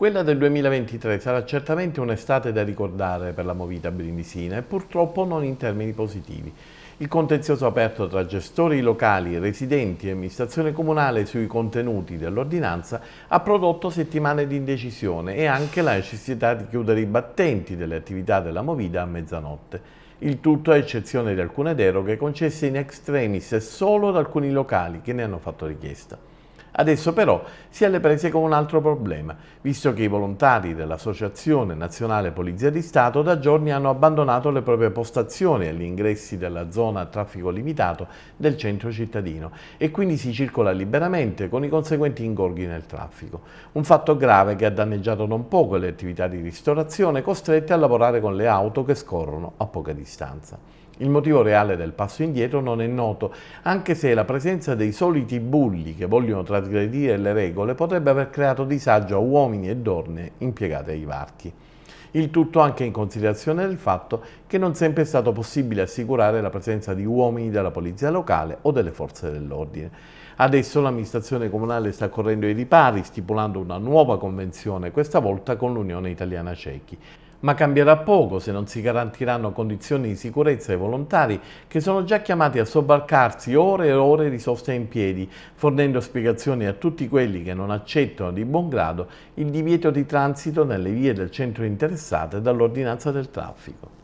Quella del 2023 sarà certamente un'estate da ricordare per la Movita Brindisina e purtroppo non in termini positivi. Il contenzioso aperto tra gestori locali, residenti e amministrazione comunale sui contenuti dell'ordinanza ha prodotto settimane di indecisione e anche la necessità di chiudere i battenti delle attività della movita a mezzanotte. Il tutto a eccezione di alcune deroghe concesse in extremis e solo ad alcuni locali che ne hanno fatto richiesta. Adesso però si è alle prese con un altro problema, visto che i volontari dell'Associazione Nazionale Polizia di Stato da giorni hanno abbandonato le proprie postazioni agli ingressi della zona a traffico limitato del centro cittadino e quindi si circola liberamente con i conseguenti ingorghi nel traffico. Un fatto grave che ha danneggiato non poco le attività di ristorazione costrette a lavorare con le auto che scorrono a poca distanza. Il motivo reale del passo indietro non è noto, anche se la presenza dei soliti bulli che vogliono trasformare trasgredire le regole potrebbe aver creato disagio a uomini e donne impiegate ai varchi. Il tutto anche in considerazione del fatto che non sempre è stato possibile assicurare la presenza di uomini della polizia locale o delle forze dell'ordine. Adesso l'amministrazione comunale sta correndo ai ripari, stipulando una nuova convenzione, questa volta con l'Unione Italiana Cechi ma cambierà poco se non si garantiranno condizioni di sicurezza ai volontari che sono già chiamati a sobbarcarsi ore e ore di sosta in piedi, fornendo spiegazioni a tutti quelli che non accettano di buon grado il divieto di transito nelle vie del centro interessate dall'ordinanza del traffico.